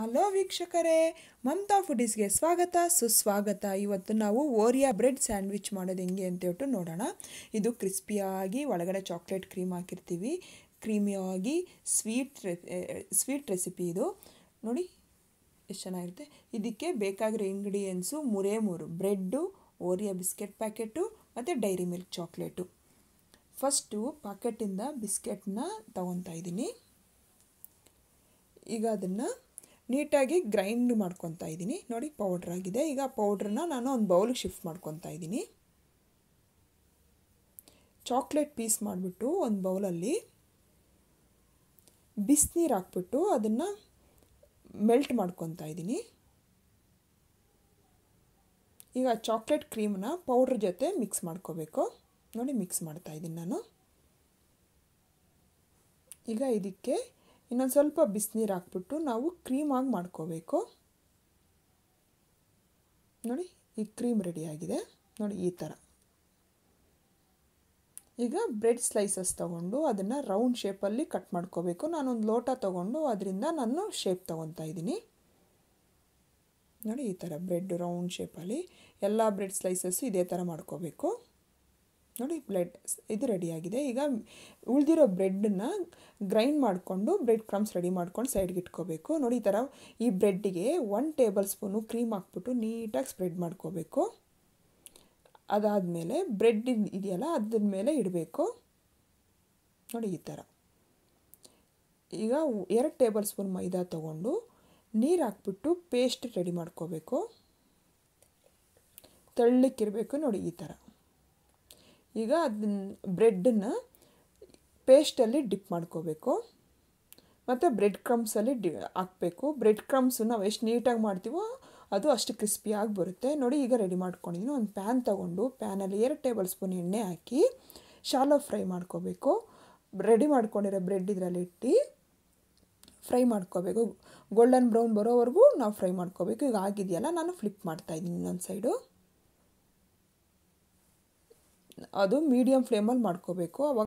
hello ವೀಕ್ಷಕರೇ ಮಮತಾ ಫುಡೀಸ್ಗೆ ಸ್ವಾಗತ ಸುಸ್ವಾಗತ ಇವತ್ತು ನಾವು ಓರಿಯಾ ಬ್ರೆಡ್ ಸ್ಯಾಂಡ್ವಿಚ್ ಮಾಡೋದು ಹೆಂಗೆ ಅಂತೇಳ್ಬಿಟ್ಟು ನೋಡೋಣ ಇದು ಕ್ರಿಸ್ಪಿಯಾಗಿ ಒಳಗಡೆ ಚಾಕ್ಲೇಟ್ ಕ್ರೀಮ್ ಹಾಕಿರ್ತೀವಿ ಕ್ರೀಮಿಯಾಗಿ ಸ್ವೀಟ್ ಸ್ವೀಟ್ ರೆಸಿಪಿ ಇದು ನೋಡಿ ಎಷ್ಟು ಚೆನ್ನಾಗಿರುತ್ತೆ ಇದಕ್ಕೆ ಬೇಕಾಗಿರೋ ಇಂಗ್ರೀಡಿಯೆಂಟ್ಸು ಮೂರೇ ಮೂರು ಬ್ರೆಡ್ಡು ಓರಿಯಾ ಬಿಸ್ಕೆಟ್ ಪ್ಯಾಕೆಟು ಮತ್ತು ಡೈರಿ ಮಿಲ್ಕ್ ಚಾಕ್ಲೇಟು ಫಸ್ಟು ಪಾಕೆಟಿಂದ ಬಿಸ್ಕೆಟ್ನ ತಗೊತಾ ಇದ್ದೀನಿ ಈಗ ಅದನ್ನು ನೀಟಾಗಿ ಗ್ರೈಂಡ್ ಮಾಡ್ಕೊತಾ ಇದ್ದೀನಿ ನೋಡಿ ಪೌಡ್ರ್ ಆಗಿದೆ ಈಗ ಪೌಡ್ರನ್ನ ನಾನು ಒಂದು ಬೌಲ್ಗೆ ಶಿಫ್ಟ್ ಮಾಡ್ಕೊತಾ ಇದ್ದೀನಿ ಚಾಕ್ಲೇಟ್ ಪೀಸ್ ಮಾಡಿಬಿಟ್ಟು ಒಂದು ಬೌಲಲ್ಲಿ ಬಿಸಿನೀರು ಹಾಕ್ಬಿಟ್ಟು ಅದನ್ನು ಮೆಲ್ಟ್ ಮಾಡ್ಕೊತಾ ಇದ್ದೀನಿ ಈಗ ಚಾಕ್ಲೇಟ್ ಕ್ರೀಮನ್ನ ಪೌಡ್ರ್ ಜೊತೆ ಮಿಕ್ಸ್ ಮಾಡ್ಕೋಬೇಕು ನೋಡಿ ಮಿಕ್ಸ್ ಮಾಡ್ತಾ ಇದ್ದೀನಿ ನಾನು ಈಗ ಇದಕ್ಕೆ ಇನ್ನೊಂದು ಸ್ವಲ್ಪ ಬಿಸಿನೀರು ಹಾಕ್ಬಿಟ್ಟು ನಾವು ಆಗಿ ಮಾಡ್ಕೋಬೇಕು ನೋಡಿ ಈ ಕ್ರೀಮ್ ರೆಡಿಯಾಗಿದೆ ನೋಡಿ ಈ ಥರ ಈಗ ಬ್ರೆಡ್ ಸ್ಲೈಸಸ್ ತೊಗೊಂಡು ಅದನ್ನು ರೌಂಡ್ ಶೇಪಲ್ಲಿ ಕಟ್ ಮಾಡ್ಕೋಬೇಕು ನಾನೊಂದು ಲೋಟ ತೊಗೊಂಡು ಅದರಿಂದ ನಾನು ಶೇಪ್ ತೊಗೊತಾ ಇದ್ದೀನಿ ನೋಡಿ ಈ ಥರ ಬ್ರೆಡ್ ರೌಂಡ್ ಶೇಪಲ್ಲಿ ಎಲ್ಲ ಬ್ರೆಡ್ ಸ್ಲೈಸಸ್ಸು ಇದೇ ಥರ ಮಾಡ್ಕೋಬೇಕು ನೋಡಿ ಬ್ಲೆಡ್ ಇದು ರೆಡಿಯಾಗಿದೆ ಈಗ ಉಳಿದಿರೋ ಬ್ರೆಡ್ಡನ್ನು ಗ್ರೈಂಡ್ ಮಾಡಿಕೊಂಡು ಬ್ರೆಡ್ ಕ್ರಮ್ಸ್ ರೆಡಿ ಮಾಡ್ಕೊಂಡು ಸೈಡ್ಗೆ ಇಟ್ಕೋಬೇಕು ನೋಡಿ ಈ ಥರ ಈ ಬ್ರೆಡ್ಡಿಗೆ ಒನ್ ಟೇಬಲ್ ಸ್ಪೂನು ಕ್ರೀಮ್ ಹಾಕ್ಬಿಟ್ಟು ನೀಟಾಗಿ ಸ್ಪ್ರೆಡ್ ಮಾಡ್ಕೋಬೇಕು ಅದಾದಮೇಲೆ ಬ್ರೆಡ್ ಇದೆಯಲ್ಲ ಅದ್ರ ಮೇಲೆ ಇಡಬೇಕು ನೋಡಿ ಈ ಥರ ಈಗ ಎರಡು ಟೇಬಲ್ ಸ್ಪೂನ್ ಮೈದಾ ತೊಗೊಂಡು ನೀರು ಹಾಕ್ಬಿಟ್ಟು ಪೇಸ್ಟ್ ರೆಡಿ ಮಾಡ್ಕೋಬೇಕು ತೆಳ್ಳಕ್ಕಿರಬೇಕು ನೋಡಿ ಈ ಥರ ಈಗ ಅದನ್ನ ಬ್ರೆಡ್ಡನ್ನು ಪೇಸ್ಟಲ್ಲಿ ಡಿಪ್ ಮಾಡ್ಕೋಬೇಕು ಮತ್ತು ಬ್ರೆಡ್ ಕ್ರಮ್ಸಲ್ಲಿ ಡಿ ಹಾಕಬೇಕು ಬ್ರೆಡ್ ಕ್ರಮ್ಸು ನಾವು ಎಷ್ಟು ನೀಟಾಗಿ ಮಾಡ್ತೀವೋ ಅದು ಅಷ್ಟು ಕ್ರಿಸ್ಪಿಯಾಗಿ ಬರುತ್ತೆ ನೋಡಿ ಈಗ ರೆಡಿ ಮಾಡ್ಕೊಂಡಿದ್ದೀನಿ ಒಂದು ಪ್ಯಾನ್ ತೊಗೊಂಡು ಪ್ಯಾನಲ್ಲಿ ಎರಡು ಟೇಬಲ್ ಸ್ಪೂನ್ ಎಣ್ಣೆ ಹಾಕಿ ಶಾಲೋ ಫ್ರೈ ಮಾಡ್ಕೋಬೇಕು ರೆಡಿ ಮಾಡ್ಕೊಂಡಿರೋ ಬ್ರೆಡ್ ಇದರಲ್ಲಿ ಇಟ್ಟು ಫ್ರೈ ಮಾಡ್ಕೋಬೇಕು ಗೋಲ್ಡನ್ ಬ್ರೌನ್ ಬರೋವರೆಗೂ ನಾವು ಫ್ರೈ ಮಾಡ್ಕೋಬೇಕು ಈಗ ಆಗಿದೆಯಲ್ಲ ನಾನು ಫ್ಲಿಪ್ ಮಾಡ್ತಾಯಿದ್ದೀನಿ ಇನ್ನೊಂದು ಸೈಡು ಅದು ಮೀಡಿಯಮ್ ಫ್ಲೇಮಲ್ಲಿ ಮಾಡ್ಕೋಬೇಕು ಅವಾಗ